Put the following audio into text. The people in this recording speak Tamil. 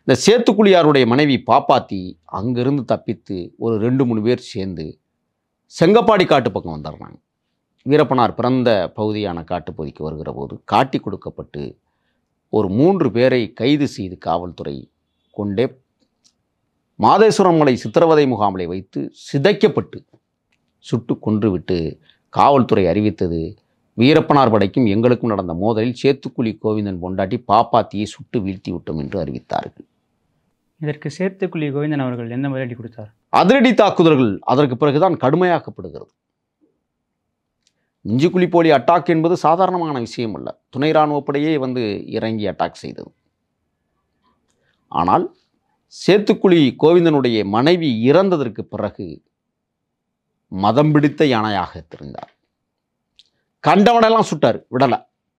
இந்த சேத்துக்குழியாருடைய மனைவி பாப்பாத்தி அங்கேருந்து தப்பித்து ஒரு ரெண்டு மூணு பேர் சேர்ந்து செங்கப்பாடி காட்டு பக்கம் வந்துடுறாங்க வீரப்பனார் பிறந்த பகுதியான காட்டுப்பகுதிக்கு வருகிற போது காட்டி கொடுக்கப்பட்டு ஒரு மூன்று பேரை கைது செய்து காவல்துறை கொண்டே மாதேஸ்வரம் மலை சித்திரவதை முகாமலை வைத்து சிதைக்கப்பட்டு சுட்டு கொன்றுவிட்டு காவல்துறை அறிவித்தது வீரப்பனார் படைக்கும் எங்களுக்கும் நடந்த மோதலில் சேத்துக்குழி கோவிந்தன் பொண்டாட்டி பாப்பாத்தியை சுட்டு வீழ்த்தி விட்டோம் என்று அறிவித்தார்கள் இதற்கு சேத்துக்குழி கோவிந்தன் அவர்கள் என்ன பதிலடி கொடுத்தார் அதிரடி தாக்குதல்கள் அதற்கு பிறகுதான் கடுமையாக்கப்படுகிறது இஞ்சிக்குழி போலி அட்டாக் என்பது சாதாரணமான விஷயம் அல்ல துணை இராணுவப்படையே வந்து இறங்கி அட்டாக் செய்தது ஆனால் சேத்துக்குழி கோவிந்தனுடைய மனைவி இறந்ததற்கு பிறகு மதம் பிடித்த யானையாக தெரிந்தார் கண்டவனெல்லாம் சுட்டார் விடலை